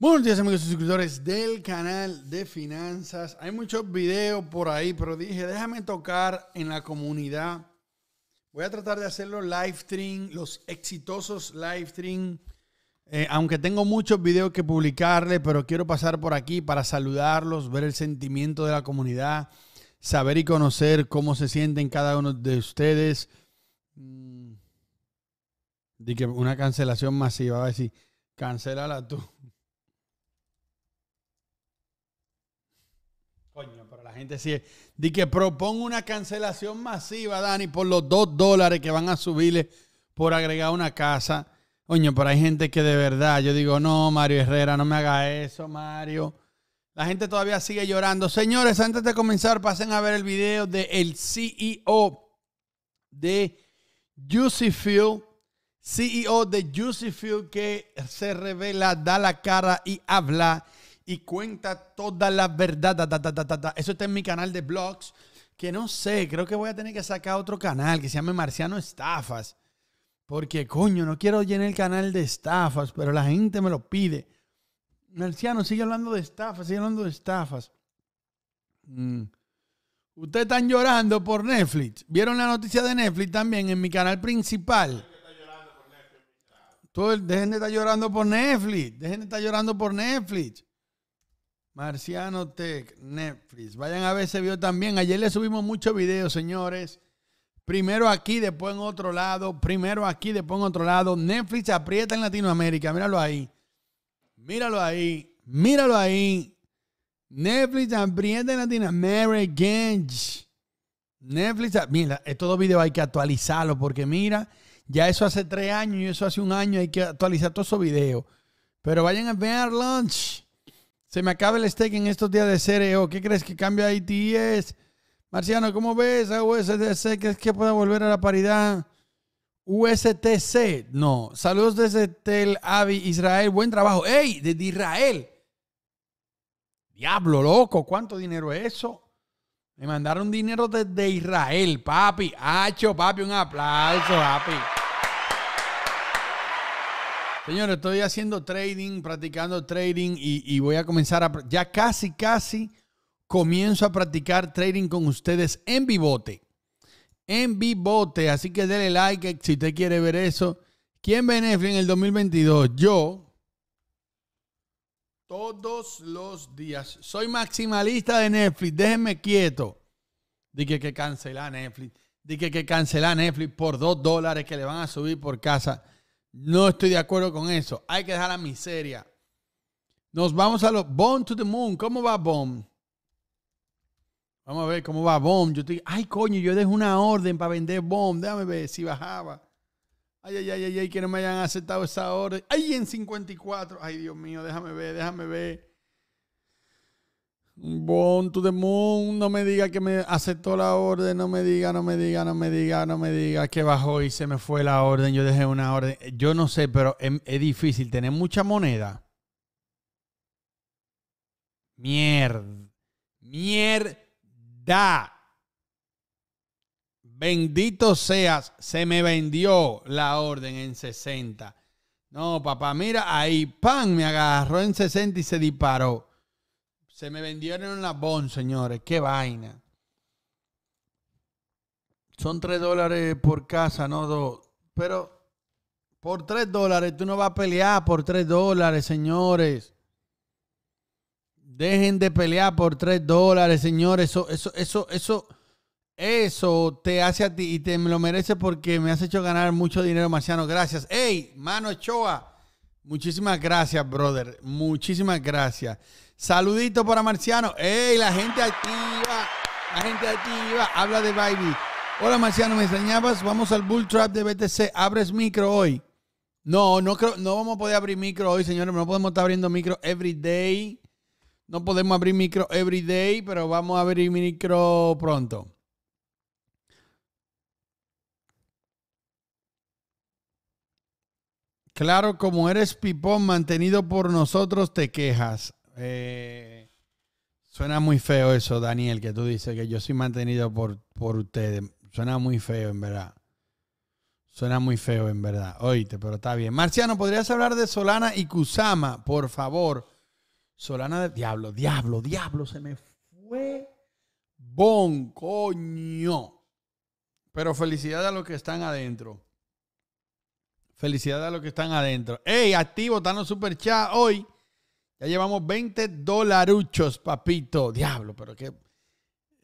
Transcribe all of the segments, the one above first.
Buenos días amigos y suscriptores del canal de finanzas. Hay muchos videos por ahí, pero dije, déjame tocar en la comunidad. Voy a tratar de hacerlo live stream, los exitosos live stream. Eh, aunque tengo muchos videos que publicarles, pero quiero pasar por aquí para saludarlos, ver el sentimiento de la comunidad, saber y conocer cómo se sienten cada uno de ustedes. Mm. Dije que una cancelación masiva, a ver si cancélala tú. gente es Di que propongo una cancelación masiva, Dani, por los dos dólares que van a subirle por agregar una casa. Oño, pero hay gente que de verdad, yo digo, no, Mario Herrera, no me haga eso, Mario. La gente todavía sigue llorando. Señores, antes de comenzar, pasen a ver el video del CEO de Juicy CEO de Juicy que se revela, da la cara y habla y cuenta todas las verdades. Eso está en mi canal de blogs, que no sé, creo que voy a tener que sacar otro canal que se llame Marciano Estafas. Porque, coño, no quiero llenar el canal de estafas, pero la gente me lo pide. Marciano, sigue hablando de estafas, sigue hablando de estafas. Mm. Ustedes están llorando por Netflix. ¿Vieron la noticia de Netflix también en mi canal principal? Dejen de estar llorando por Netflix. Dejen de estar llorando por Netflix. Marciano Tech, Netflix. Vayan a ver ese video también. Ayer le subimos muchos videos, señores. Primero aquí, después en otro lado. Primero aquí, después en otro lado. Netflix aprieta en Latinoamérica. Míralo ahí. Míralo ahí. Míralo ahí. Netflix aprieta en Latinoamérica. Netflix, mira, estos dos videos hay que actualizarlos porque mira, ya eso hace tres años y eso hace un año. Hay que actualizar todos esos videos. Pero vayan a ver Lunch. Se me acaba el stake en estos días de cereo. ¿Qué crees que cambia a ites? E? Marciano, ¿cómo ves a USTC? ¿Crees que pueda volver a la paridad? USTC, no. Saludos desde Tel Aviv, Israel. Buen trabajo. ¡Ey! Desde Israel. Diablo, loco. ¿Cuánto dinero es eso? Me mandaron dinero desde Israel, papi. Hacho, papi, un aplauso, papi. Señores, estoy haciendo trading, practicando trading y, voy a comenzar a... Ya casi, casi comienzo a practicar trading con ustedes en Vivote. En Vivote. Así que denle like si usted quiere ver eso. ¿Quién Netflix en el 2022? Yo. Todos los días. Soy maximalista de Netflix. Déjenme quieto. Dije que cancela Netflix. Dije que cancela Netflix por dos dólares que le van a subir por casa. No estoy de acuerdo con eso. Hay que dejar la miseria. Nos vamos a los Bomb to the Moon. ¿Cómo va Bomb? Vamos a ver cómo va Bomb. Yo estoy, ay, coño, yo dejo una orden para vender Bomb. Déjame ver si bajaba. Ay, ay, ay, ay, ay, que no me hayan aceptado esa orden. Ay, en 54. Ay, Dios mío, déjame ver, déjame ver. Bon to the no me diga que me aceptó la orden, no me diga, no me diga, no me diga, no me diga que bajó y se me fue la orden, yo dejé una orden. Yo no sé, pero em, es, difícil tener mucha moneda. Mierda. Mierda. Bendito seas, se me vendió la orden en 60. No, papá, mira ahí, pan, me agarró en 60 y se disparó. Se me vendieron la bon, señores. Qué vaina. Son tres dólares por casa, no Pero por tres dólares tú no vas a pelear por tres dólares, señores. Dejen de pelear por tres dólares, señores. Eso, eso, eso, eso, eso te hace a ti y te lo merece porque me has hecho ganar mucho dinero, Marciano. Gracias. Ey, mano Choa. Muchísimas gracias, brother. Muchísimas gracias. Saludito para Marciano. ¡Ey, la gente activa! La gente activa. Habla de Baby. Hola Marciano, ¿me enseñabas? Vamos al Bull Trap de BTC. ¿Abres micro hoy? No, no creo, no vamos a poder abrir micro hoy, señores. No podemos estar abriendo micro every day. No podemos abrir micro every day, pero vamos a abrir micro pronto. Claro, como eres pipón mantenido por nosotros, te quejas. Eh, suena muy feo eso, Daniel, que tú dices que yo soy mantenido por, por ustedes. Suena muy feo, en verdad. Suena muy feo, en verdad. Oíste, pero está bien. Marciano, ¿podrías hablar de Solana y Kusama, por favor? Solana de diablo, diablo, diablo, se me fue. Bon, coño. Pero felicidad a los que están adentro. Felicidad a los que están adentro. ¡Ey, activo! Están los super chat hoy. Ya llevamos 20 dolaruchos, papito. Diablo, pero qué.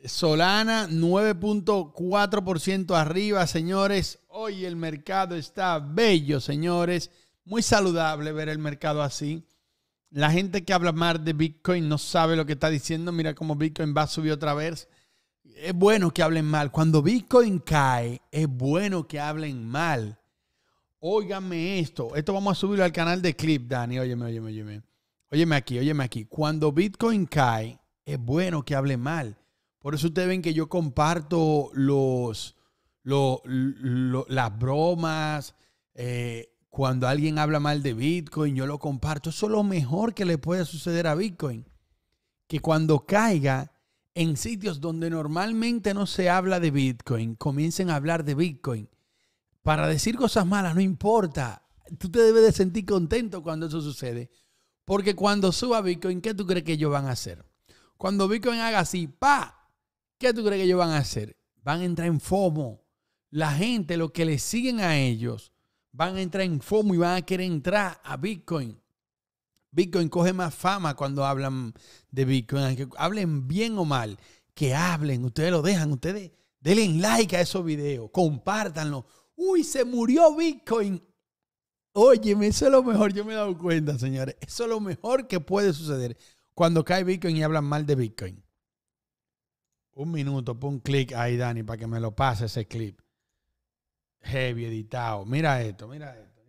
Solana 9.4% arriba, señores. Hoy el mercado está bello, señores. Muy saludable ver el mercado así. La gente que habla mal de Bitcoin no sabe lo que está diciendo. Mira cómo Bitcoin va a subir otra vez. Es bueno que hablen mal. Cuando Bitcoin cae, es bueno que hablen mal. Óigame esto. Esto vamos a subirlo al canal de Clip, Dani. Óyeme, óyeme, óyeme. Óyeme aquí, óyeme aquí. Cuando Bitcoin cae, es bueno que hable mal. Por eso ustedes ven que yo comparto los, las bromas. Eh, cuando alguien habla mal de Bitcoin, yo lo comparto. Eso es lo mejor que le puede suceder a Bitcoin. Que cuando caiga en sitios donde normalmente no se habla de Bitcoin, comiencen a hablar de Bitcoin. Para decir cosas malas, no importa. Tú te debes de sentir contento cuando eso sucede porque cuando suba Bitcoin, ¿qué tú crees que ellos van a hacer? Cuando Bitcoin haga así, pa, ¿qué tú crees que ellos van a hacer? Van a entrar en FOMO. La gente, los que le siguen a ellos, van a entrar en FOMO y van a querer entrar a Bitcoin. Bitcoin coge más fama cuando hablan de Bitcoin. Que hablen bien o mal, que hablen, ustedes lo dejan, ustedes denle like a esos videos, compártanlo. Uy, se murió Bitcoin. Óyeme, eso es lo mejor, yo me he dado cuenta, señores. Eso es lo mejor que puede suceder cuando cae Bitcoin y hablan mal de Bitcoin. Un minuto, pon un clic ahí, Dani, para que me lo pase ese clip. Heavy editado. Mira esto, mira esto,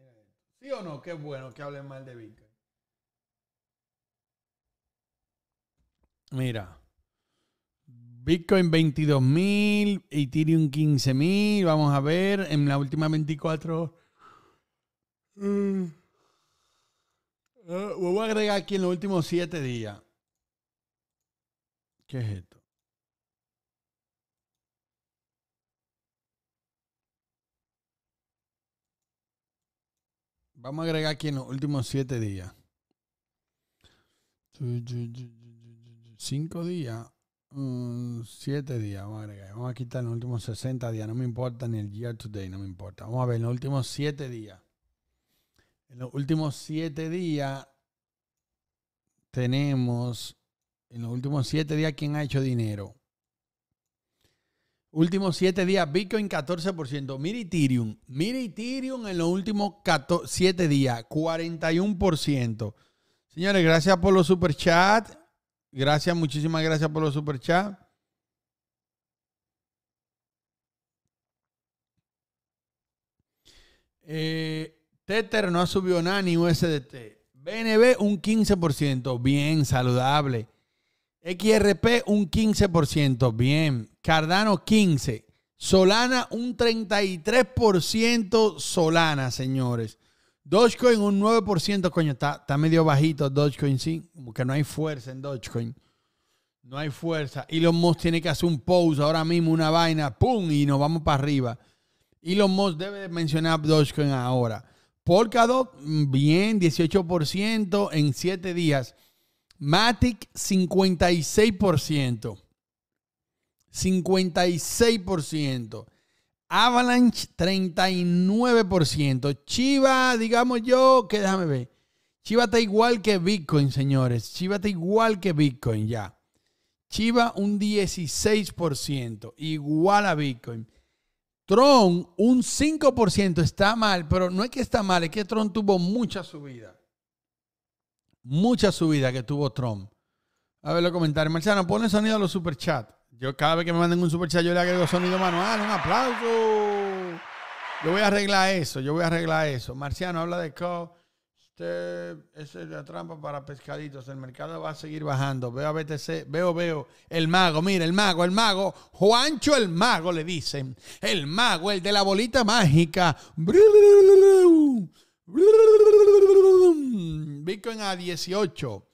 ¿Sí o no? Qué bueno que hablen mal de Bitcoin. Mira. Bitcoin 22.000, Ethereum 15.000. Vamos a ver en la última 24 horas. Mm. Eh, voy a agregar aquí en los últimos siete días. ¿Qué es esto? Vamos a agregar aquí en los últimos siete días. Cinco días. Mm, siete días. Vamos a Vamos a quitar los últimos 60 días. No me importa ni el year today. No me importa. Vamos a ver los últimos siete días. En los últimos siete días tenemos, en los últimos siete días, ¿quién ha hecho dinero? Últimos siete días, Bitcoin 14%. Mira Ethereum. en los últimos 7 siete días, 41%. Señores, gracias por los superchats. Gracias, muchísimas gracias por los superchats. Eh, Tether no ha subió nada ni USDT. BNB un 15%, bien saludable. XRP un 15%, bien. Cardano 15%. Solana un 33% Solana, señores. Dogecoin un 9%, coño, está, está, medio bajito Dogecoin, sí, Como que no hay fuerza en Dogecoin. No hay fuerza. Elon Musk tiene que hacer un pause ahora mismo, una vaina, ¡pum! Y nos vamos para arriba. Elon Musk debe mencionar Dogecoin ahora. Polkadot, mm, bien, 18% en 7 días. Matic, 56%. 56%. Avalanche, 39%. Chiva, digamos yo, que déjame ver. Chiva está igual que Bitcoin, señores. Chiva está igual que Bitcoin ya. Chiva un 16%, igual a Bitcoin. Tron, un 5% está mal, pero no es que está mal, es que Tron tuvo mucha subida. Mucha subida que tuvo Tron. A ver los comentarios. Marciano, ponle sonido a los superchats. Yo cada vez que me manden un superchat, yo le agrego sonido manual. Un aplauso. Yo voy a arreglar eso, yo voy a arreglar eso. Marciano habla de este es la trampa para pescaditos. El mercado va a seguir bajando. Veo BTC, veo, veo. El mago, mira, el mago, el mago. Juancho el mago, le dicen. El mago, el de la bolita mágica. Bitcoin a 18.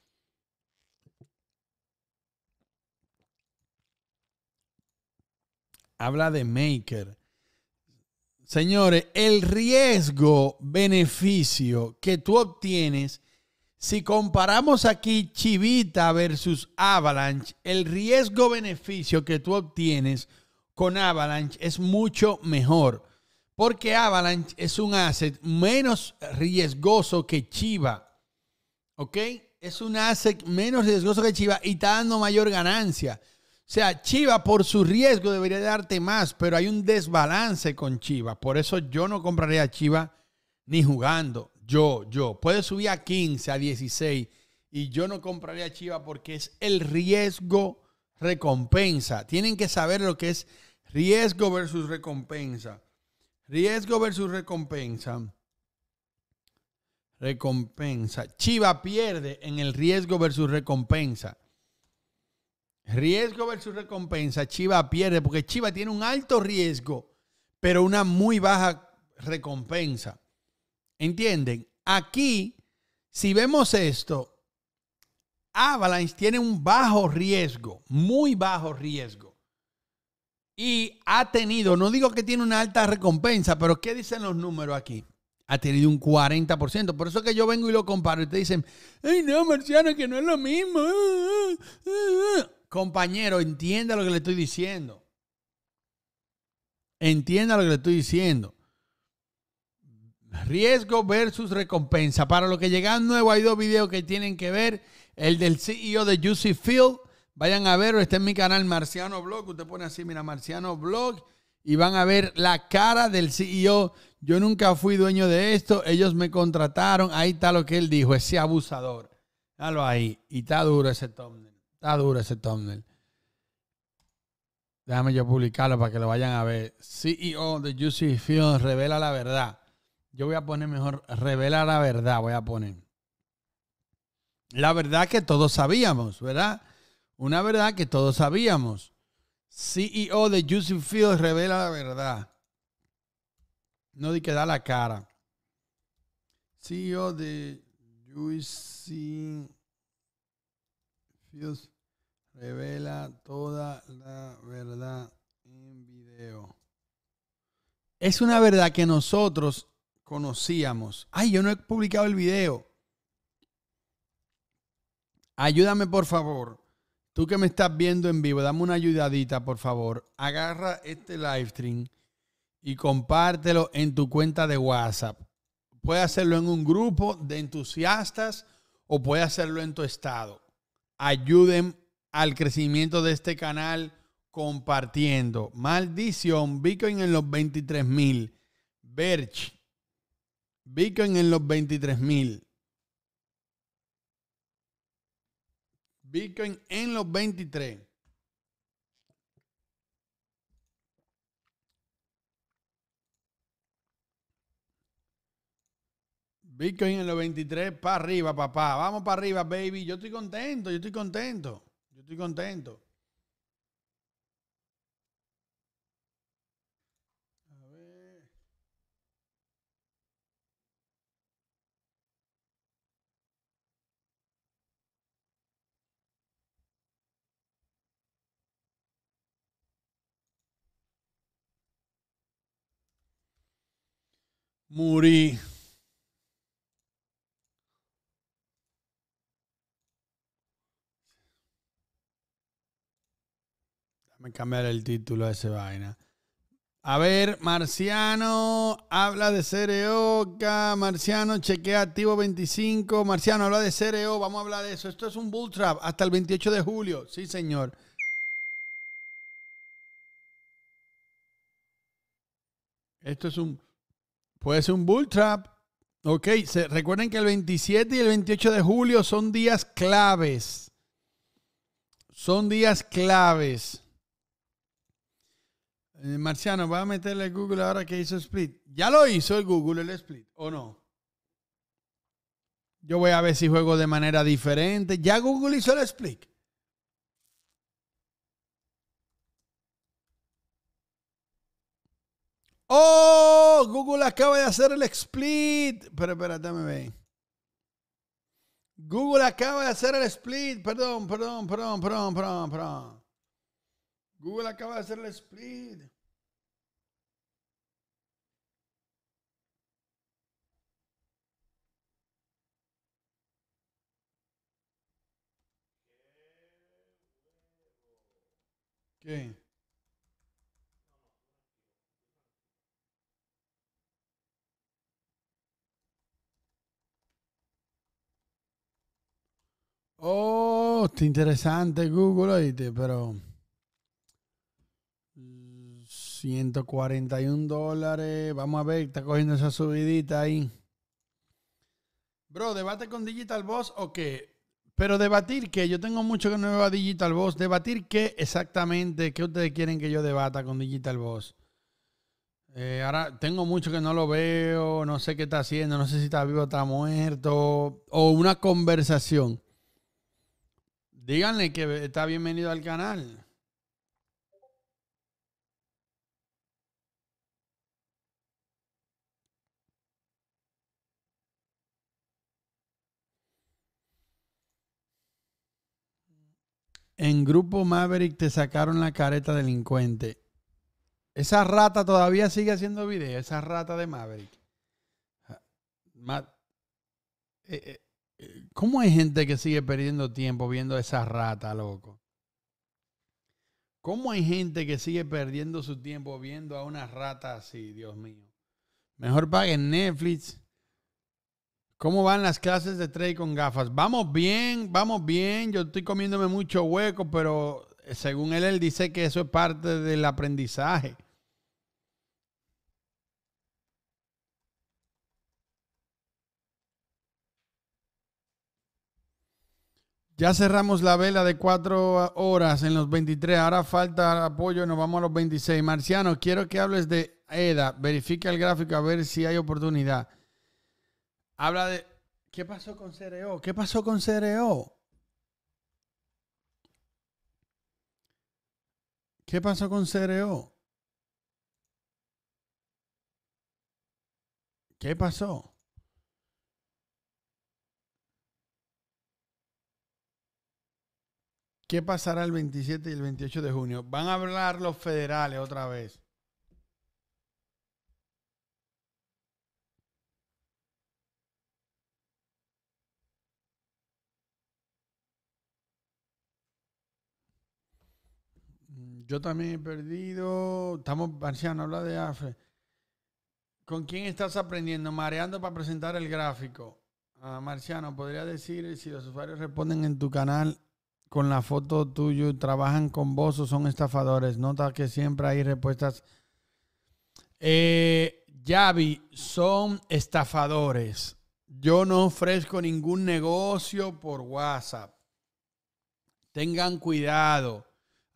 Habla de Maker. Señores, el riesgo-beneficio que tú obtienes, si comparamos aquí Chivita versus Avalanche, el riesgo-beneficio que tú obtienes con Avalanche es mucho mejor. Porque Avalanche es un asset menos riesgoso que Chiva. ¿Ok? Es un asset menos riesgoso que Chiva y está dando mayor ganancia. O sea, Chiva por su riesgo debería darte más, pero hay un desbalance con Chiva. Por eso yo no compraría a Chiva ni jugando. Yo, yo. Puede subir a 15, a 16 y yo no compraría a Chiva porque es el riesgo recompensa. Tienen que saber lo que es riesgo versus recompensa. Riesgo versus recompensa. Recompensa. Chiva pierde en el riesgo versus recompensa. Riesgo versus recompensa. Chiva pierde porque Chiva tiene un alto riesgo, pero una muy baja recompensa. ¿Entienden? Aquí, si vemos esto, Avalanche tiene un bajo riesgo, muy bajo riesgo. Y ha tenido, no digo que tiene una alta recompensa, pero ¿qué dicen los números aquí? Ha tenido un 40%. Por eso que yo vengo y lo comparo y te dicen, ay no, Marciano, que no es lo mismo. Compañero, entienda lo que le estoy diciendo. Entienda lo que le estoy diciendo. Riesgo versus recompensa. Para los que llegan nuevos, hay dos videos que tienen que ver. El del CEO de Juicy Field. Vayan a verlo. Está en mi canal Marciano Blog. Usted pone así, mira, Marciano Blog. Y van a ver la cara del CEO. Yo nunca fui dueño de esto. Ellos me contrataron. Ahí está lo que él dijo. Ese abusador. Dalo ahí. Y está duro ese thumbnail. Está duro ese thumbnail. Déjame yo publicarlo para que lo vayan a ver. CEO de Juicy Fields revela la verdad. Yo voy a poner mejor, revela la verdad, voy a poner. La verdad que todos sabíamos, ¿verdad? Una verdad que todos sabíamos. CEO de Juicy Fields revela la verdad. No di que da la cara. CEO de Juicy Fields revela toda la verdad en video. Es una verdad que nosotros conocíamos. Ay, yo no he publicado el video. Ayúdame, por favor. Tú que me estás viendo en vivo, dame una ayudadita, por favor. Agarra este live stream y compártelo en tu cuenta de WhatsApp. Puede hacerlo en un grupo de entusiastas o puede hacerlo en tu estado. Ayúdenme al crecimiento de este canal compartiendo. Maldición, Bitcoin en los 23 mil. Birch. Bitcoin en los 23 mil. Bitcoin en los 23. Bitcoin en los 23 para arriba, papá. Vamos para arriba, baby. Yo estoy contento, yo estoy contento estoy contento. A ver. Me cambiaré el título de esa vaina. A ver, Marciano habla de Cereoca. Marciano chequea activo 25. Marciano habla de Cereo. Vamos a hablar de eso. Esto es un bull trap hasta el 28 de julio. Sí, señor. Esto es un. Puede ser un bull trap. Ok, recuerden que el 27 y el 28 de julio son días claves. Son días claves. Eh, Marciano, va a meterle Google ahora que hizo Split. ¿Ya lo hizo el Google, el Split, o no? Yo voy a ver si juego de manera diferente. ¿Ya Google hizo el Split? ¡Oh! Google acaba de hacer el split. Pero espera, me ve. Google acaba de hacer el split. Perdón, perdón, perdón, perdón, perdón, perdón. Google acaba de hacer split. ¿Qué? Oh, interesante Google, oíste, pero... 141 dólares. Vamos a ver, está cogiendo esa subidita ahí. Bro, ¿debate con Digital Boss o qué? Pero debatir qué, yo tengo mucho que no veo a Digital Boss. ¿Debatir qué exactamente? ¿Qué ustedes quieren que yo debata con Digital Boss? Eh, ahora tengo mucho que no lo veo, no sé qué está haciendo, no sé si está vivo o está muerto. O una conversación. Díganle que está bienvenido al canal. En Grupo Maverick te sacaron la careta delincuente. Esa rata todavía sigue haciendo videos, esa rata de Maverick. Eh, eh, eh, ¿Cómo hay gente que sigue perdiendo tiempo viendo a esa rata, loco? ¿Cómo hay gente que sigue perdiendo su tiempo viendo a una rata así, Dios mío? Mejor paguen Netflix, ¿Cómo van las clases de trade con gafas? Vamos bien, vamos bien. Yo estoy comiéndome mucho hueco, pero eh, según él, él dice que eso es parte del aprendizaje. Ya cerramos la vela de cuatro ah, horas en los 23. Ahora falta apoyo y nos vamos a los 26. Marciano, quiero que hables de EDA. Verifica el gráfico a ver si hay oportunidad. Habla de. ¿Qué pasó con CRO? ¿Qué pasó con Cereo? ¿Qué pasó con Cereo? ¿Qué pasó? ¿Qué pasará el 27 y el 28 de junio? Van a hablar los federales otra vez. Yo también he perdido. Estamos, Marciano, habla de AFRE. ¿Con quién estás aprendiendo? Mareando para presentar el gráfico. Ah, Marciano, ¿podría decir si los usuarios responden en tu canal con la foto tuyo, trabajan con vos o son estafadores? Nota que siempre hay respuestas. Eh, Yavi, son estafadores. Yo no ofrezco ningún negocio por WhatsApp. Tengan cuidado.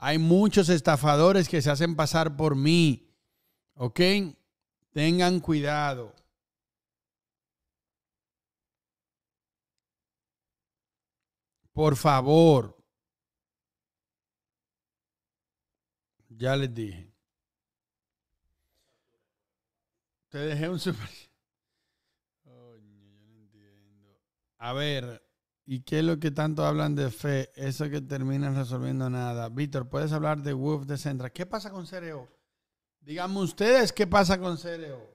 Hay muchos estafadores que se hacen pasar por mí. ¿Ok? Tengan cuidado. Por favor. Ya les dije. Te dejé un super. yo no entiendo. A ver. ¿Y qué es lo que tanto hablan de fe? Eso que terminan resolviendo nada. Víctor, ¿puedes hablar de Wolf de Centra? ¿Qué pasa con Cereo? Díganme ustedes qué pasa con Cereo.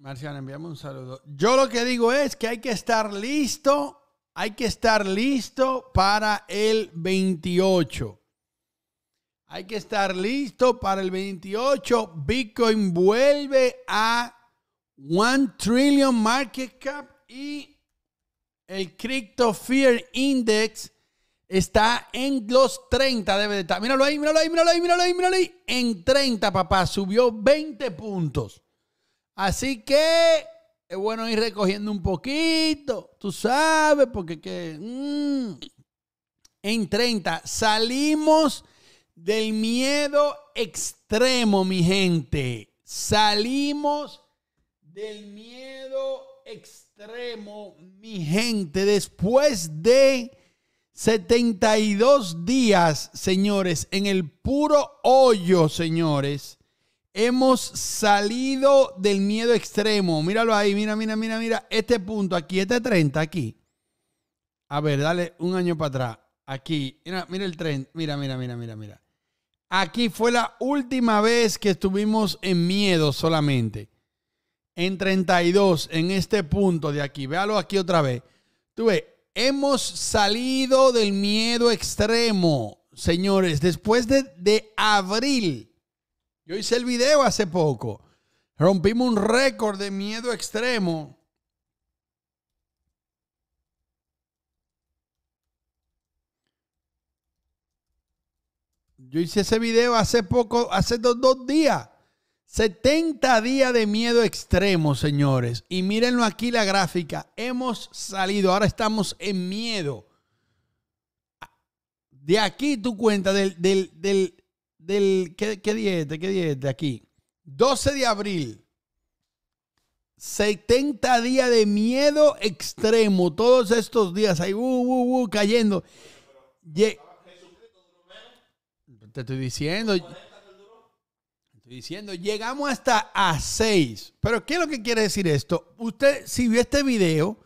Marciana, enviamos un saludo. Yo lo que digo es que hay que estar listo, hay que estar listo para el 28. Hay que estar listo para el 28. Bitcoin vuelve a 1 trillion market cap y el Crypto Fear Index está en los 30, debe de estar. míralo ahí, míralo ahí, míralo ahí, míralo ahí. En 30, papá, subió 20 puntos. Así que es bueno ir recogiendo un poquito, tú sabes, porque que... Mm. En 30, salimos del miedo extremo, mi gente. Salimos del miedo extremo, mi gente. Después de 72 días, señores, en el puro hoyo, señores, Hemos salido del miedo extremo. Míralo ahí, mira, mira, mira, mira. Este punto aquí, este 30 aquí. A ver, dale un año para atrás. Aquí, mira, mira el tren. Mira, mira, mira, mira, mira. Aquí fue la última vez que estuvimos en miedo solamente. En 32, en este punto de aquí. Véalo aquí otra vez. Tú ves, hemos salido del miedo extremo, señores. Después de, de abril yo hice el video hace poco. Rompimos un récord de miedo extremo. Yo hice ese video hace poco, hace dos, días. 70 días de miedo extremo, señores. Y mírenlo aquí la gráfica. Hemos salido, ahora estamos en miedo. De aquí tu cuenta del, del. ¿Qué, qué ¿De ¿Qué diete Aquí. 12 de abril. 70 días de miedo extremo. Todos estos días ahí, uh, uh, uh, cayendo. te estoy diciendo. Te estoy diciendo, llegamos hasta a 6. Pero, ¿qué es lo que quiere decir esto? Usted, si vio este video,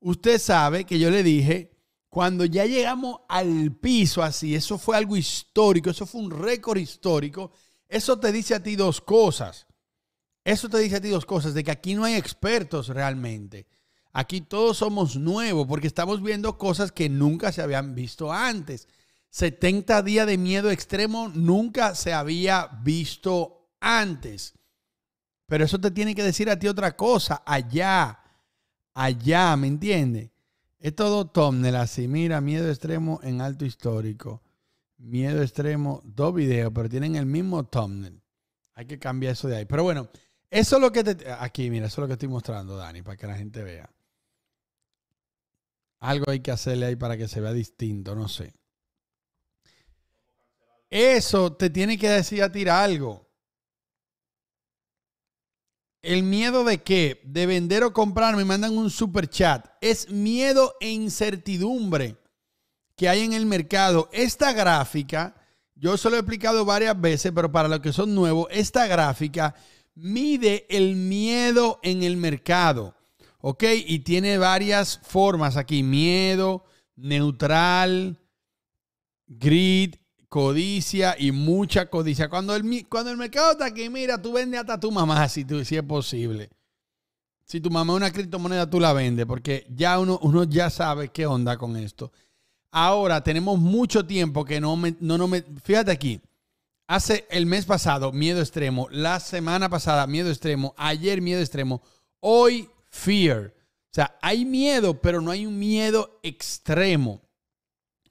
usted sabe que yo le dije cuando ya llegamos al piso así, eso fue algo histórico, eso fue un récord histórico. Eso te dice a ti dos cosas. Eso te dice a ti dos cosas, de que aquí no hay expertos realmente. Aquí todos somos nuevos porque estamos viendo cosas que nunca se habían visto antes. 70 días de miedo extremo nunca se había visto antes. Pero eso te tiene que decir a ti otra cosa, allá, allá, ¿me entiendes? Es todo thumbnail así. Mira, miedo extremo en alto histórico. Miedo extremo, dos videos, pero tienen el mismo thumbnail. Hay que cambiar eso de ahí. Pero bueno, eso es lo que te. Aquí, mira, eso es lo que estoy mostrando, Dani, para que la gente vea. Algo hay que hacerle ahí para que se vea distinto, no sé. Eso te tiene que decir a tirar algo. ¿El miedo de qué? De vender o comprar, me mandan un super chat. Es miedo e incertidumbre que hay en el mercado. Esta gráfica, yo se lo he explicado varias veces, pero para los que son nuevos, esta gráfica mide el miedo en el mercado. ¿Ok? Y tiene varias formas aquí. Miedo, neutral, grid, codicia y mucha codicia. Cuando el, cuando el mercado está aquí, mira, tú vende hasta tu mamá si, tú, si es posible. Si tu mamá es una criptomoneda, tú la vendes, porque ya uno, uno ya sabe qué onda con esto. Ahora tenemos mucho tiempo que no me, no, no me. Fíjate aquí. Hace el mes pasado, miedo extremo. La semana pasada, miedo extremo. Ayer, miedo extremo. Hoy, fear. O sea, hay miedo, pero no hay un miedo extremo.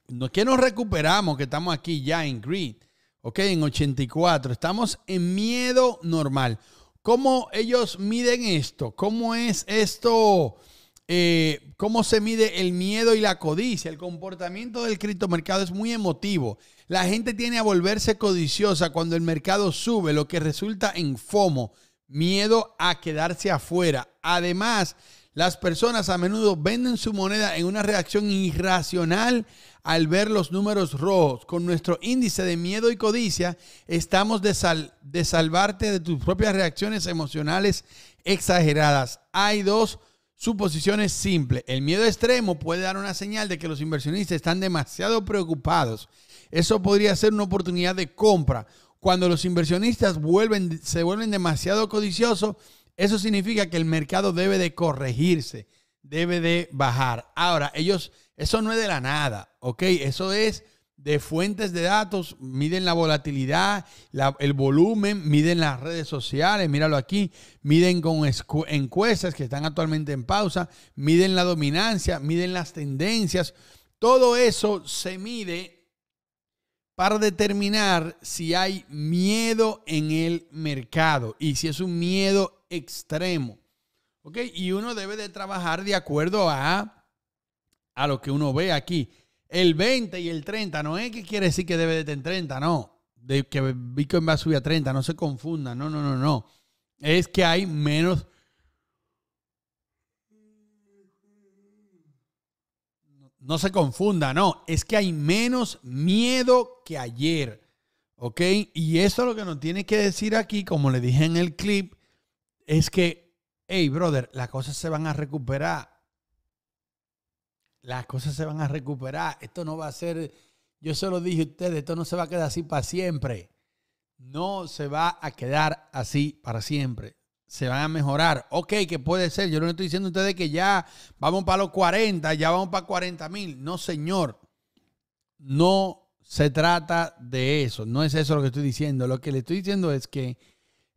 No que nos recuperamos, que estamos aquí ya en Greed, ok, en 84. Estamos en miedo normal. ¿Cómo ellos miden esto? ¿Cómo es esto? Eh, ¿Cómo se mide el miedo y la codicia? El comportamiento del criptomercado es muy emotivo. La gente tiene a volverse codiciosa cuando el mercado sube, lo que resulta en FOMO, miedo a quedarse afuera. Además, las personas a menudo venden su moneda en una reacción irracional al ver los números rojos. Con nuestro índice de miedo y codicia, estamos de, salvarte de tus propias reacciones emocionales exageradas. Hay dos suposiciones simples. El miedo extremo puede dar una señal de que los inversionistas están demasiado preocupados. Eso podría ser una oportunidad de compra. Cuando los inversionistas vuelven, se vuelven demasiado codiciosos, eso significa que el mercado debe de corregirse, debe de bajar. Ahora, ellos, eso no es de la nada, ¿ok? Eso es de fuentes de datos, miden la volatilidad, el volumen, miden las redes sociales, míralo aquí, miden con encuestas que están actualmente en pausa, miden la dominancia, miden las tendencias. Todo eso se mide para determinar si hay miedo en el mercado y si es un miedo extremo. ¿Ok? Y uno debe de trabajar de acuerdo a, a lo que uno ve aquí. El 20 y el 30 no es que quiere decir que debe de tener 30, no. De que Bitcoin va a subir a 30, no se confunda, no, no, no, no. Es que hay menos... No se confunda, no. Es que hay menos miedo que ayer. ¿Ok? Y eso es lo que nos tiene que decir aquí, como le dije en el clip, es que, hey, brother, las cosas se van a recuperar. Las cosas se van a recuperar. Esto no va a ser, yo se lo dije a ustedes, esto no se va a quedar así para siempre. No se va a quedar así para siempre. Se van a mejorar. Ok, que puede ser. Yo no le estoy diciendo a ustedes que ya vamos para los 40, ya vamos para 40 mil. No, señor. No se trata de eso. No es eso lo que estoy diciendo. Lo que le estoy diciendo es que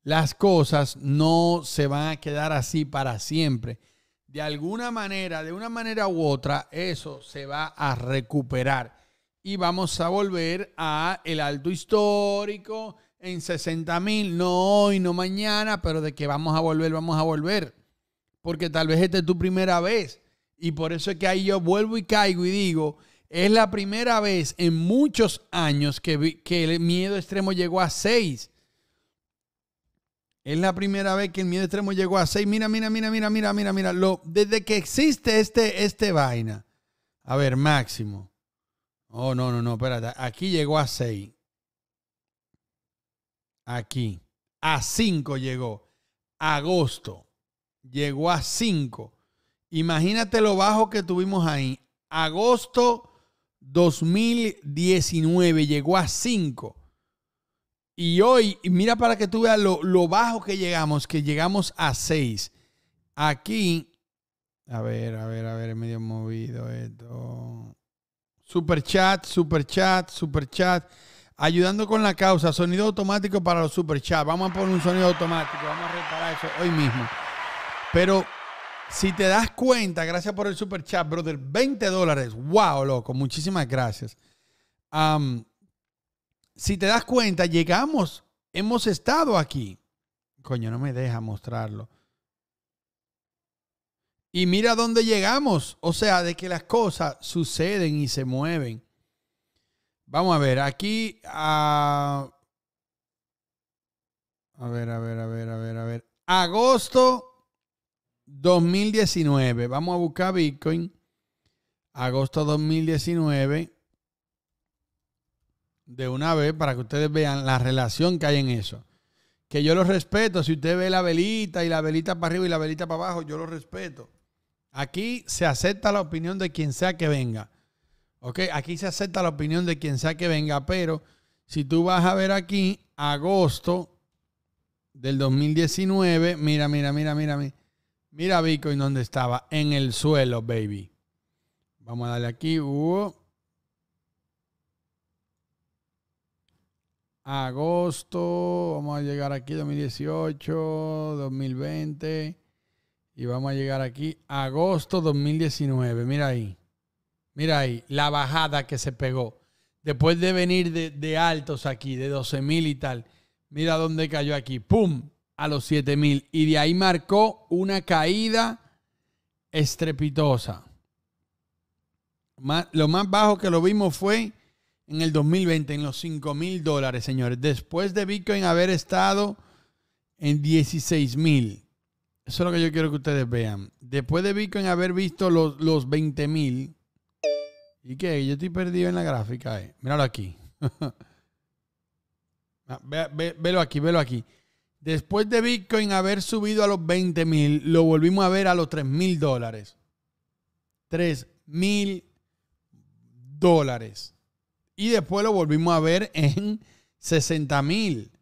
las cosas no se van a quedar así para siempre. De alguna manera, de una manera u otra, eso se va a recuperar. Y vamos a volver a el alto histórico en 60 mil, no hoy, no mañana, pero de que vamos a volver, vamos a volver. Porque tal vez esta es tu primera vez. Y por eso es que ahí yo vuelvo y caigo y digo, es la primera vez en muchos años que, que el miedo extremo llegó a 6 es la primera vez que el miedo extremo llegó a 6. Mira, mira, mira, mira, mira, mira, mira. desde que existe este, este vaina. A ver, máximo. Oh, no, no, no, espérate. Aquí llegó a 6. Aquí. A 5 llegó. Agosto. Llegó a 5. Imagínate lo bajo que tuvimos ahí. Agosto 2019 llegó a 5. Y hoy, mira para que tú veas lo, bajo que llegamos, que llegamos a 6. Aquí, a ver, a ver, a ver, medio movido esto. Super chat, super chat, super chat. Ayudando con la causa, sonido automático para los super chat. Vamos a poner un sonido automático, vamos a reparar eso hoy mismo. Pero si te das cuenta, gracias por el super chat, brother, 20 dólares. Wow, loco, muchísimas gracias. Um, si te das cuenta, llegamos, hemos estado aquí. Coño, no me deja mostrarlo. Y mira dónde llegamos. O sea, de que las cosas suceden y se mueven. Vamos a ver, aquí... a ver, a ver, a ver, a ver, a ver. Agosto 2019. Vamos a buscar Bitcoin. Agosto 2019 de una vez para que ustedes vean la relación que hay en eso. Que yo lo respeto. Si usted ve la velita y la velita para arriba y la velita para abajo, yo lo respeto. Aquí se acepta la opinión de quien sea que venga. ¿Ok? Aquí se acepta la opinión de quien sea que venga, pero si tú vas a ver aquí, agosto del 2019, mira, mira, mira, mira, mira. Mira Bitcoin donde estaba, en el suelo, baby. Vamos a darle aquí. Hugo. agosto, vamos a llegar aquí 2018, 2020 y vamos a llegar aquí agosto 2019. Mira ahí, mira ahí, la bajada que se pegó. Después de venir de, altos aquí, de 12 mil y tal, mira dónde cayó aquí, ¡pum! A los 7 mil. Y de ahí marcó una caída estrepitosa. lo más bajo que lo vimos fue en el 2020 en los 5 mil dólares, señores. Después de Bitcoin haber estado en 16 mil. Eso es lo que yo quiero que ustedes vean. Después de Bitcoin haber visto los, los 20 mil. ¿Y qué? Yo estoy perdido en la gráfica. Eh. Míralo aquí. Ah, ve, velo aquí, velo aquí. Después de Bitcoin haber subido a los 20 mil, lo volvimos a ver a los 3 mil dólares. 3 mil dólares. Y después lo volvimos a ver en 60 mil.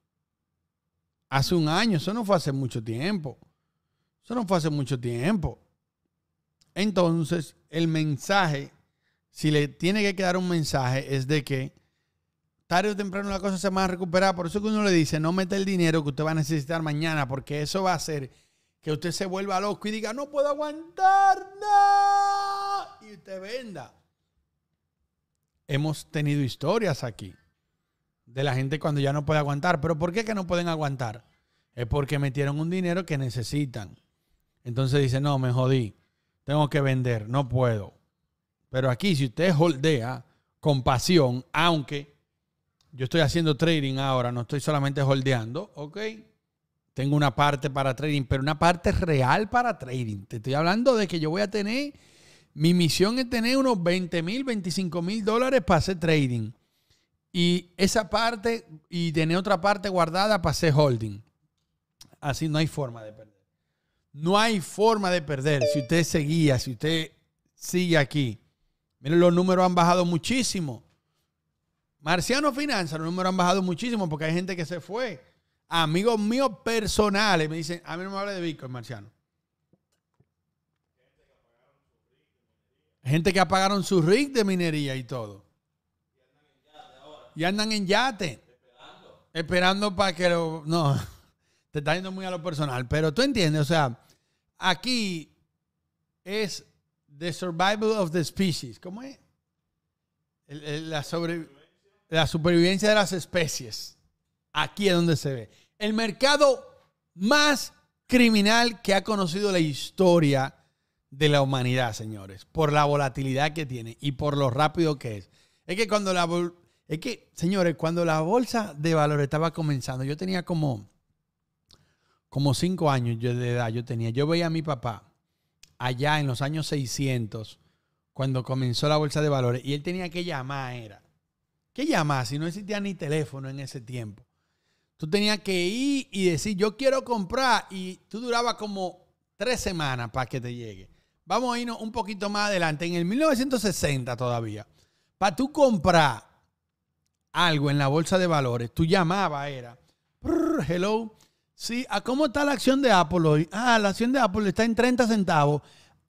Hace un año, eso no fue hace mucho tiempo. Eso no fue hace mucho tiempo. Entonces, el mensaje, si le tiene que quedar un mensaje, es de que tarde o temprano la cosa se va a recuperar. Por eso que uno le dice, no mete el dinero que usted va a necesitar mañana, porque eso va a hacer que usted se vuelva loco y diga, no puedo aguantar, nada Y usted venda hemos tenido historias aquí de la gente cuando ya no puede aguantar. ¿Pero por qué que no pueden aguantar? Es porque metieron un dinero que necesitan. Entonces dice, no, me jodí, tengo que vender, no puedo. Pero aquí, si usted holdea con pasión, aunque yo estoy haciendo trading ahora, no estoy solamente holdeando, ok, tengo una parte para trading, pero una parte real para trading. Te estoy hablando de que yo voy a tener mi misión es tener unos 20 mil, 25 mil dólares para hacer trading. Y esa parte, y tener otra parte guardada para hacer holding. Así no hay forma de perder. No hay forma de perder. Si usted seguía, si usted sigue aquí. Miren, los números han bajado muchísimo. Marciano Finanzas, los números han bajado muchísimo porque hay gente que se fue. Amigos míos personales me dicen, a mí no me hable de Bitcoin, Marciano. Gente que apagaron su rig de minería y todo. Y andan en yate. Esperando. Esperando para que lo. No. Te está yendo muy a lo personal. Pero tú entiendes, o sea, aquí es The Survival of the Species. ¿Cómo es? la, sobre, la supervivencia de las especies. Aquí es donde se ve. El mercado más criminal que ha conocido la historia de la humanidad, señores, por la volatilidad que tiene y por lo rápido que es. Es que cuando la es que, señores, cuando la bolsa de valores estaba comenzando, yo tenía como como cinco años de edad yo tenía. Yo veía a mi papá allá en los años 600 cuando comenzó la bolsa de valores y él tenía que llamar era. ¿Qué llamar si no existía ni teléfono en ese tiempo? Tú tenías que ir y decir, yo quiero comprar y tú duraba como tres semanas para que te llegue. Vamos a irnos un poquito más adelante. En el 1960 todavía, para tú comprar algo en la bolsa de valores, tú llamaba era, hello, sí, cómo está la acción de Apple hoy? Ah, la acción de Apple está en 30 centavos.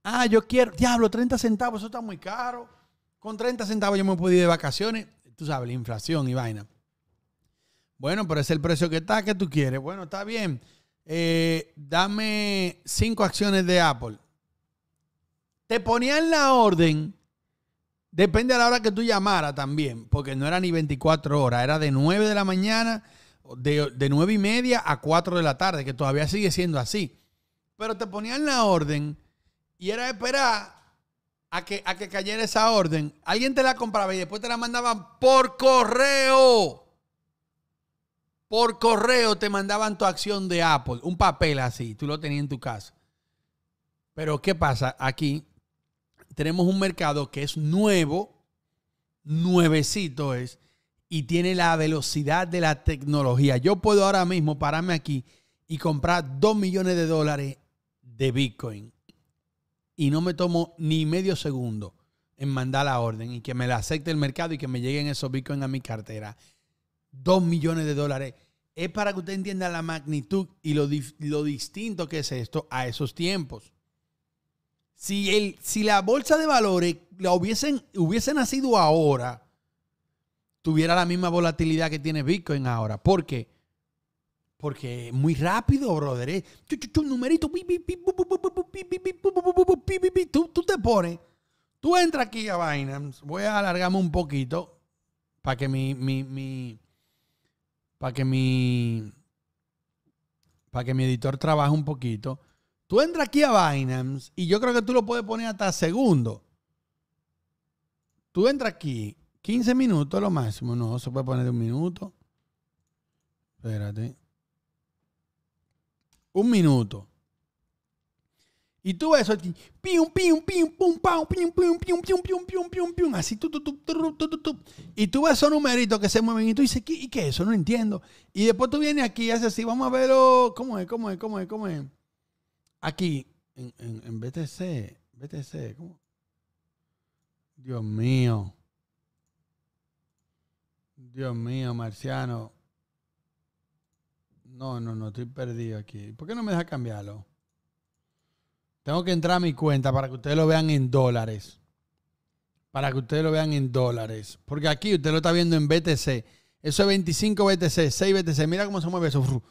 Ah, yo quiero, diablo, 30 centavos, eso está muy caro. Con 30 centavos yo me puedo ir de vacaciones. Tú sabes, la inflación y vaina. Bueno, pero es el precio que está, que tú quieres. Bueno, está bien. Eh, dame cinco acciones de Apple te ponían la orden, depende a la hora que tú llamaras también, porque no era ni 24 horas, era de 9 de la mañana, de, de 9 y media a 4 de la tarde, que todavía sigue siendo así. Pero te ponían la orden y era esperar a que, a que cayera esa orden. Alguien te la compraba y después te la mandaban por correo. Por correo te mandaban tu acción de Apple, un papel así, tú lo tenías en tu casa. Pero ¿qué pasa? Aquí tenemos un mercado que es nuevo, nuevecito es, y tiene la velocidad de la tecnología. Yo puedo ahora mismo pararme aquí y comprar 2 millones de dólares de Bitcoin y no me tomo ni medio segundo en mandar la orden y que me la acepte el mercado y que me lleguen esos Bitcoin a mi cartera. 2 millones de dólares. Es para que usted entienda la magnitud y lo, lo distinto que es esto a esos tiempos. Si, el, si la bolsa de valores la hubiesen, hubiese nacido ahora, tuviera la misma volatilidad que tiene Bitcoin ahora. ¿Por qué? Porque muy rápido, brother. numerito. Tú, tú te pones. Tú entras aquí a Binance. Voy a alargarme un poquito para que mi, mi, mi para que mi para que mi editor trabaje un poquito. Tú entras aquí a Binance y yo creo que tú lo puedes poner hasta segundo. Tú entras aquí, 15 minutos lo máximo. No, se puede poner un minuto. Espérate. Un minuto. Y tú ves eso aquí, pium, pium, pium, pum, pum, pium, pium, pium, pium, pium, pium, pium, pium, así, tu, tu, Y tú ves esos numeritos que se mueven y tú dices, ¿y qué es eso? No entiendo. Y después tú vienes aquí y haces así, vamos a verlo, ¿cómo es? ¿Cómo es? ¿Cómo es? ¿Cómo es? Aquí, en, BTC, BTC, Dios mío. Dios mío, Marciano. No, no, no, estoy perdido aquí. ¿Por qué no me deja cambiarlo? Tengo que entrar a mi cuenta para que ustedes lo vean en dólares. Para que ustedes lo vean en dólares. Porque aquí usted lo está viendo en BTC. Eso es 25 BTC, 6 BTC. Mira cómo se mueve eso.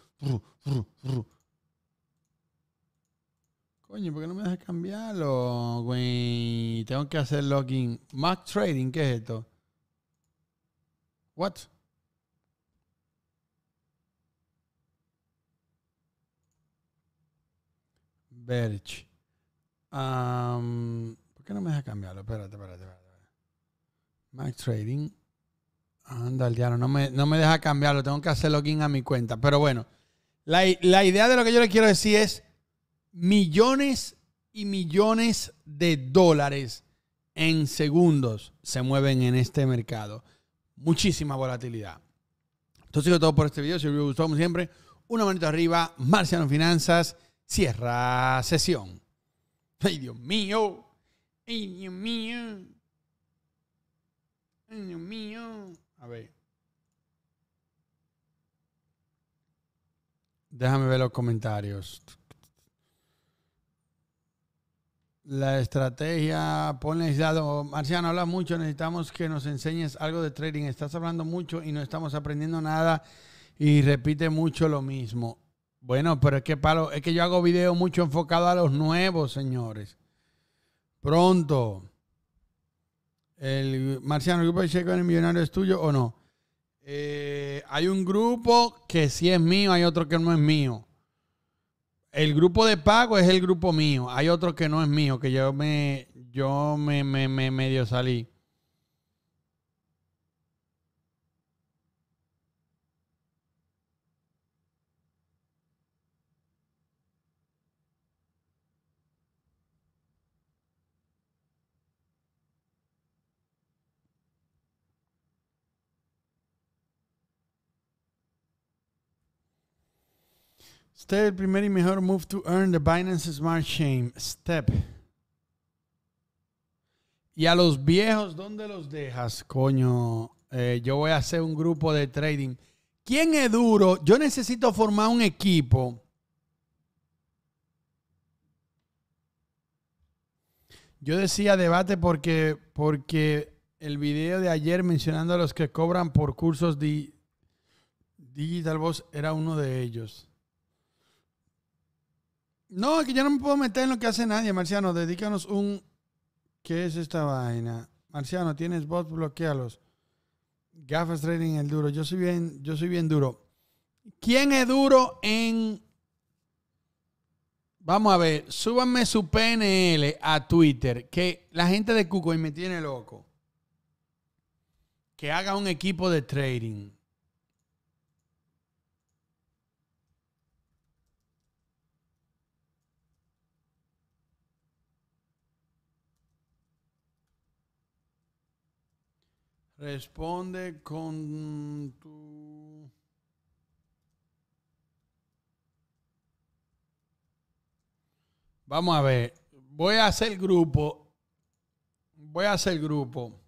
Coño, ¿por qué no me dejas cambiarlo, güey? Tengo que hacer login. Mac Trading, ¿qué es esto? What? Verge. ¿Por qué no me deja cambiarlo? Espérate, espérate, espérate. Mac Trading. Anda, el diablo. No me, no deja cambiarlo. Tengo que hacer login a mi cuenta. Pero bueno, la, la idea de lo que yo le quiero decir es millones y millones de dólares en segundos se mueven en este mercado. Muchísima volatilidad. Entonces, eso todo por este video. Si les gustó, como siempre, una manita arriba. Marciano Finanzas cierra sesión. ¡Ay, Dios mío! ¡Ay, Dios mío! ¡Ay, Dios mío! A ver. Déjame ver los comentarios la estrategia, ponle aislado. Marciano, habla mucho, necesitamos que nos enseñes algo de trading. Estás hablando mucho y no estamos aprendiendo nada y repite mucho lo mismo. Bueno, pero es que palo, es que yo hago videos mucho enfocado a los nuevos, señores. Pronto. El Marciano, ¿el grupo de Checo en Millonario es tuyo o no? Eh, hay un grupo que sí es mío, hay otro que no es mío el grupo de pago es el grupo mío. Hay otro que no es mío, que yo me, yo me, me, medio salí. Usted el primer y mejor move to earn the Binance Smart Chain Step. Y a los viejos, ¿dónde los dejas? Coño, eh, yo voy a hacer un grupo de trading. ¿Quién es duro? Yo necesito formar un equipo. Yo decía debate porque, porque el video de ayer mencionando a los que cobran por cursos de Digital Boss era uno de ellos. No, es que yo no me puedo meter en lo que hace nadie, Marciano. Dedícanos un. ¿Qué es esta vaina? Marciano, tienes bots, bloquealos. Gafas trading el duro. Yo soy bien, yo soy bien duro. ¿Quién es duro en Vamos a ver, súbanme su PNL a Twitter, que la gente de Cuco y me tiene loco. Que haga un equipo de trading. Responde con tu... Vamos a ver. Voy a hacer grupo. Voy a hacer grupo.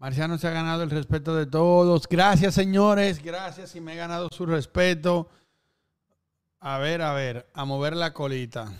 Marciano se ha ganado el respeto de todos. Gracias, señores. Gracias y me he ganado su respeto. A ver, a ver, a mover la colita.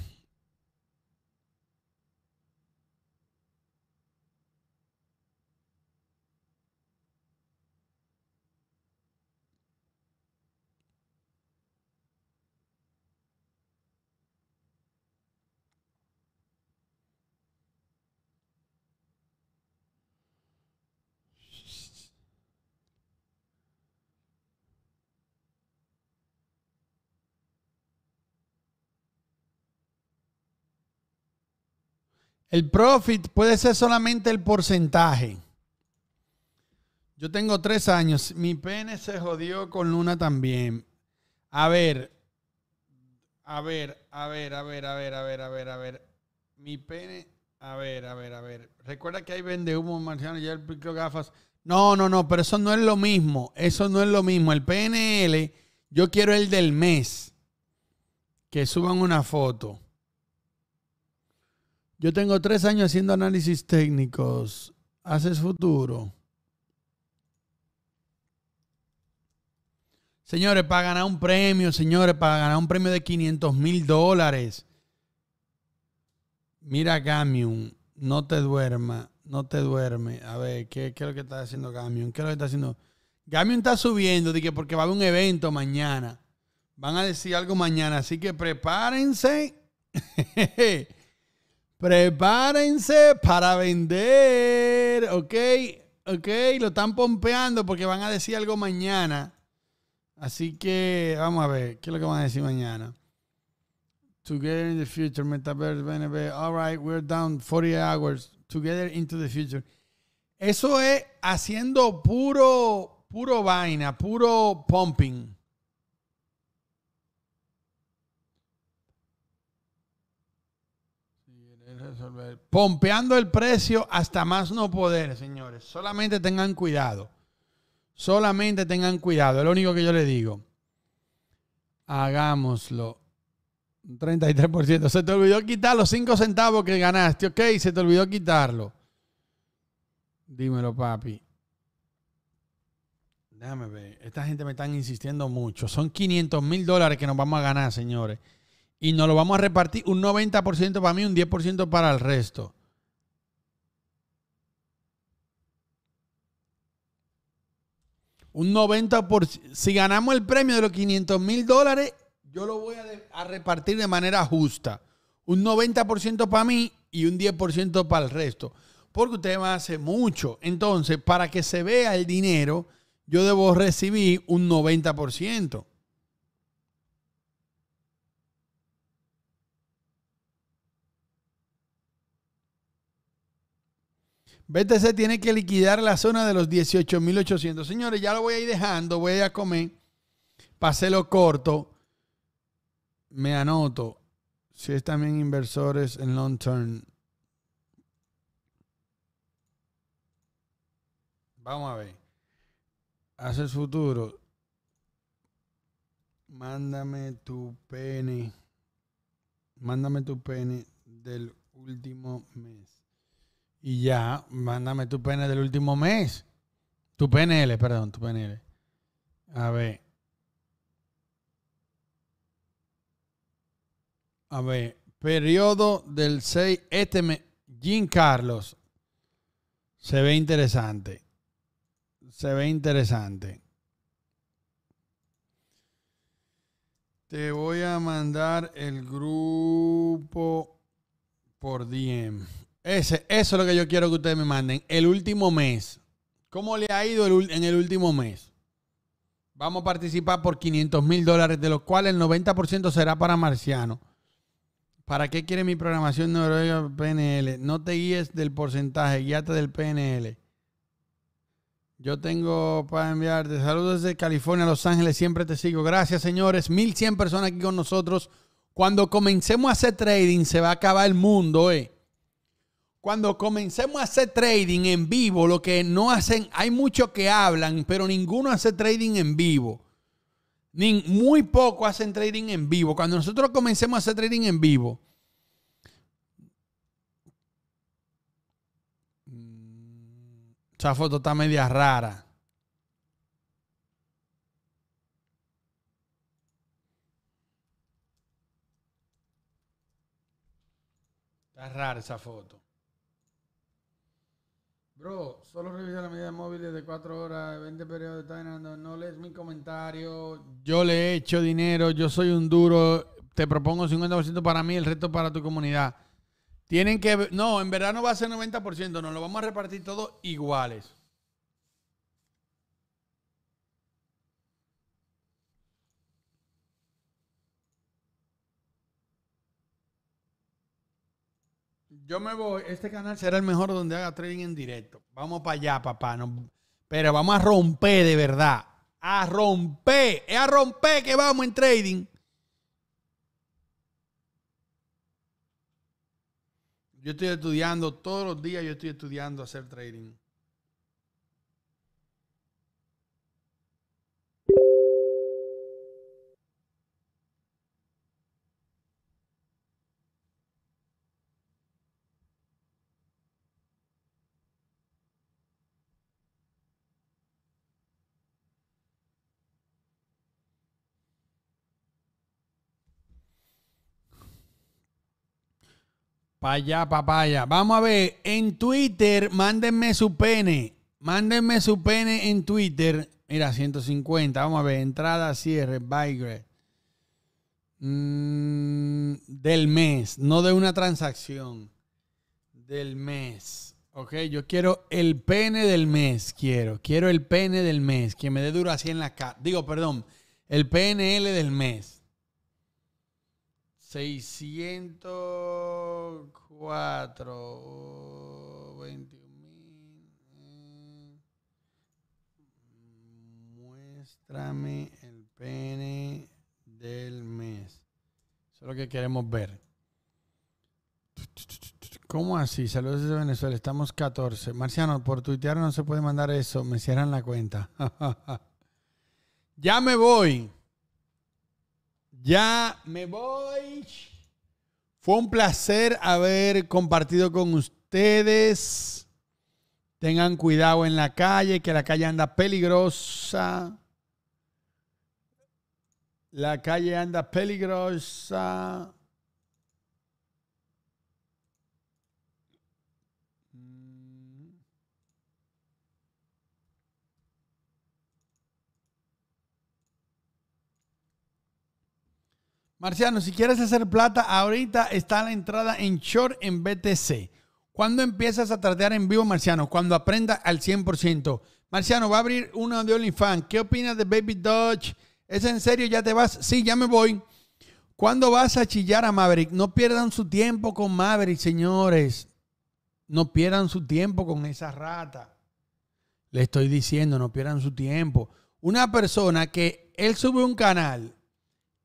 El profit puede ser solamente el porcentaje. Yo tengo tres años. Mi pene se jodió con Luna también. A ver. A ver, a ver, a ver, a ver, a ver, a ver, a ver. Mi pene. A ver, a ver, a ver. Recuerda que hay vende humo marciano. Ya el pico gafas. No, no, no, pero eso no es lo mismo. Eso no es lo mismo. El PNL, yo quiero el del mes. Que suban una foto. Yo tengo tres años haciendo análisis técnicos. ¿Haces futuro? Señores, para ganar un premio, señores, para ganar un premio de 500 mil dólares. Mira, Gamium, no te duerma, no te duerme. A ver, ¿qué, es lo que está haciendo Gamium? ¿Qué es lo que está haciendo? Gamium está subiendo, de porque va a haber un evento mañana. Van a decir algo mañana, así que prepárense. Prepárense para vender, ¿ok? Ok, lo están pompeando porque van a decir algo mañana. Así que vamos a ver, ¿qué es lo que van a decir mañana? Together in the future, Metaverse, BNB. All right, we're down 40 hours. Together into the future. Eso es haciendo puro, puro vaina, puro pumping. pompeando el precio hasta más no poder, señores. Solamente tengan cuidado. Solamente tengan cuidado. Es lo único que yo le digo. Hagámoslo. 33%. Se te olvidó quitar los 5 centavos que ganaste, ¿ok? Se te olvidó quitarlo. Dímelo, papi. Déjame ver. Esta gente me están insistiendo mucho. Son 500 mil dólares que nos vamos a ganar, señores y nos lo vamos a repartir un 90% para mí, un 10% para el resto. Un 90%. Si ganamos el premio de los 500 mil dólares, yo lo voy a, repartir de manera justa. Un 90% para mí y un 10% para el resto. Porque usted me hace mucho. Entonces, para que se vea el dinero, yo debo recibir un 90%. BTC tiene que liquidar la zona de los 18.800. Señores, ya lo voy a ir dejando, voy a, comer. Pasé lo corto. Me anoto. Si es también inversores en long term. Vamos a ver. Hace futuro. Mándame tu pene. Mándame tu pene del último mes y ya, mándame tu PNL del último mes. Tu PNL, perdón, tu PNL. A ver. A ver, periodo del 6, este mes, Jim Carlos. Se ve interesante. Se ve interesante. Te voy a mandar el grupo por DM eso es lo que yo quiero que ustedes me manden. El último mes. ¿Cómo le ha ido en el último mes? Vamos a participar por 500 mil dólares, de los cuales el 90% será para Marciano. ¿Para qué quiere mi programación neurológica PNL? No te guíes del porcentaje, guíate del PNL. Yo tengo para enviarte saludos desde California, Los Ángeles, siempre te sigo. Gracias, señores. 1100 personas aquí con nosotros. Cuando comencemos a hacer trading, se va a acabar el mundo, eh. Cuando comencemos a hacer trading en vivo, lo que no hacen, hay muchos que hablan, pero ninguno hace trading en vivo. Ni, muy poco hacen trading en vivo. Cuando nosotros comencemos a hacer trading en vivo, mm, Esa foto está media rara. Está rara esa foto. Bro, solo revisa la medida móviles de 4 horas, 20 periodos de time, no, lees mi comentario. Yo le he hecho dinero, yo soy un duro, te propongo 50% para mí, el resto para tu comunidad. Tienen que, no, en verano va a ser 90%, nos lo vamos a repartir todos iguales. yo me voy. Este canal será el mejor donde haga trading en directo. Vamos para allá, papá. pero vamos a romper de verdad. A romper. Es a romper que vamos en trading. Yo estoy estudiando, todos los días yo estoy estudiando hacer trading. allá papaya. Vamos a ver, en Twitter, mándenme su pene. Mándenme su pene en Twitter. Mira, 150. Vamos a ver, entrada, cierre, buy mm, del mes, no de una transacción. Del mes. Ok, yo quiero el pene del mes. Quiero, quiero el pene del mes. Que me dé duro así en la Digo, perdón, el PNL del mes. Seiscientos cuatro oh, eh, muéstrame el pene del mes. Eso es lo que queremos ver. ¿Cómo así? Saludos desde Venezuela. Estamos 14. Marciano, por tuitear no se puede mandar eso. Me cierran la cuenta. ya me voy. Ya me voy. Fue un placer haber compartido con ustedes. Tengan cuidado en la calle, que la calle anda peligrosa. La calle anda peligrosa. Marciano, si quieres hacer plata, ahorita está la entrada en short en BTC. ¿Cuándo empiezas a tradear en vivo, Marciano? Cuando aprenda al 100%. Marciano, va a abrir uno de OnlyFans. ¿Qué opinas de Baby Dodge? ¿Es en serio? ¿Ya te vas? Sí, ya me voy. ¿Cuándo vas a chillar a Maverick? No pierdan su tiempo con Maverick, señores. No pierdan su tiempo con esa rata. Le estoy diciendo, no pierdan su tiempo. Una persona que él sube un canal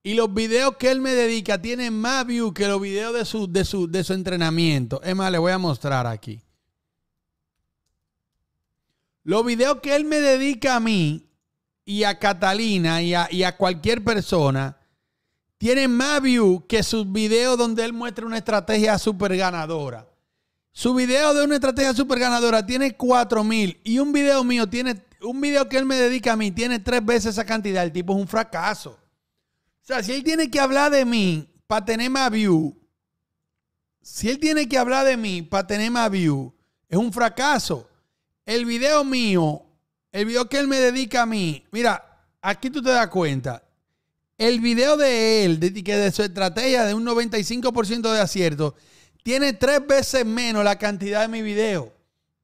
y los videos que él me dedica tienen más views que los videos de su, de su, de su entrenamiento. Es más, le voy a mostrar aquí. Los videos que él me dedica a mí y a Catalina y a, cualquier persona tienen más views que sus videos donde él muestra una estrategia súper ganadora. Su video de una estrategia súper ganadora tiene 4000 y un video mío tiene, un video que él me dedica a mí tiene tres veces esa cantidad. El tipo es un fracaso. O sea, si él tiene que hablar de mí para tener más view, si él tiene que hablar de mí para tener más view, es un fracaso. El video mío, el video que él me dedica a mí, mira, aquí tú te das cuenta. El video de él, de, que de su estrategia de un 95% de acierto, tiene tres veces menos la cantidad de mi video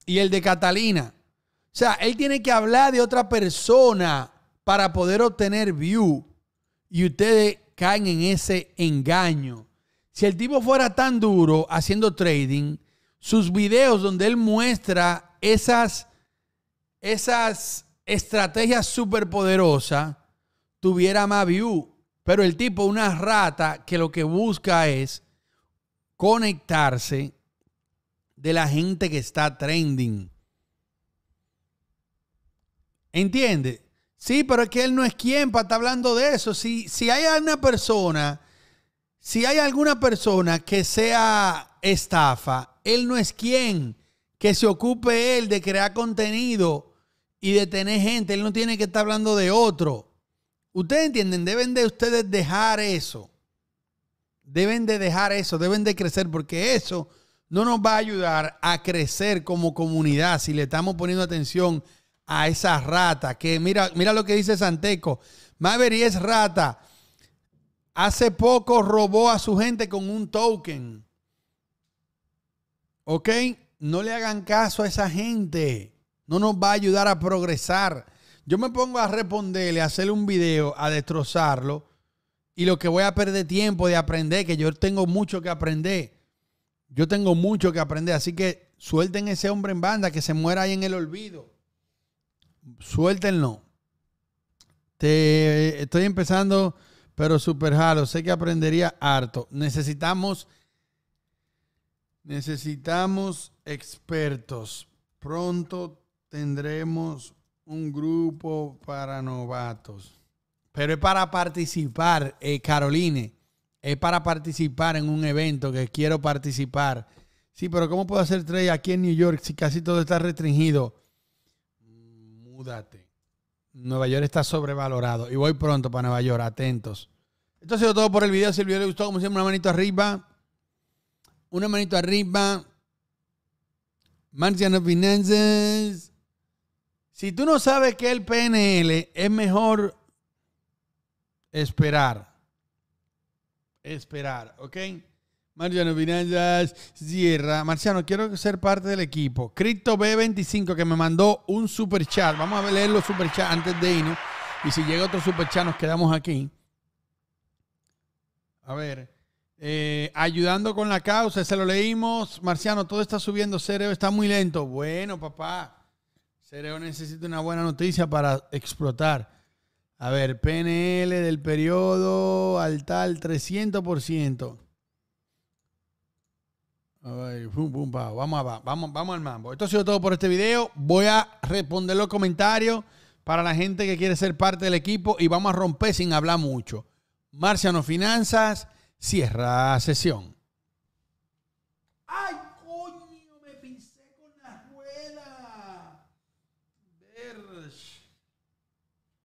y el de Catalina. O sea, él tiene que hablar de otra persona para poder obtener view y ustedes caen en ese engaño. Si el tipo fuera tan duro haciendo trading, sus videos donde él muestra esas, esas estrategias superpoderosas tuviera más view. Pero el tipo, una rata que lo que busca es conectarse de la gente que está trending. ¿Entiendes? Sí, pero es que él no es quien para estar hablando de eso. Si, si hay alguna persona, si hay alguna persona que sea estafa, él no es quien que se ocupe él de crear contenido y de tener gente. Él no tiene que estar hablando de otro. Ustedes entienden, deben de ustedes dejar eso. Deben de dejar eso, deben de crecer porque eso no nos va a ayudar a crecer como comunidad si le estamos poniendo atención a a esa rata. Que mira, mira lo que dice Santeco. Maverick es rata. Hace poco robó a su gente con un token. ¿Ok? No le hagan caso a esa gente. No nos va a ayudar a progresar. Yo me pongo a responderle, a hacerle un video, a destrozarlo. Y lo que voy a perder tiempo de aprender, que yo tengo mucho que aprender. Yo tengo mucho que aprender. Así que suelten ese hombre en banda que se muera ahí en el olvido suéltenlo. Te, eh, estoy empezando, pero super jalo. Sé que aprendería harto. Necesitamos, necesitamos expertos. Pronto tendremos un grupo para novatos. Pero es para participar, eh, Caroline. Es para participar en un evento que quiero participar. Sí, pero ¿cómo puedo hacer trade aquí en New York si casi todo está restringido? Nueva York está sobrevalorado. Y voy pronto para Nueva York, atentos. Esto ha sido todo por el video. Si el video le gustó, como siempre, una manito arriba. Una manito arriba. Marciano Finanzas. Si tú no sabes que el PNL es mejor esperar. Esperar, ¿ok? Marciano Finanzas Sierra. Marciano, quiero ser parte del equipo. Crypto B25 que me mandó un super chat. Vamos a leer los super antes de irnos. Y si llega otro super chat, nos quedamos aquí. A ver. Eh, ayudando con la causa, se lo leímos. Marciano, todo está subiendo. Cereo está muy lento. Bueno, papá. Cereo necesita una buena noticia para explotar. A ver, PNL del periodo al tal 300%. Vamos, a, vamos, vamos al mambo. Esto ha sido todo por este video. Voy a responder los comentarios para la gente que quiere ser parte del equipo y vamos a romper sin hablar mucho. Marciano Finanzas cierra sesión. ¡Ay!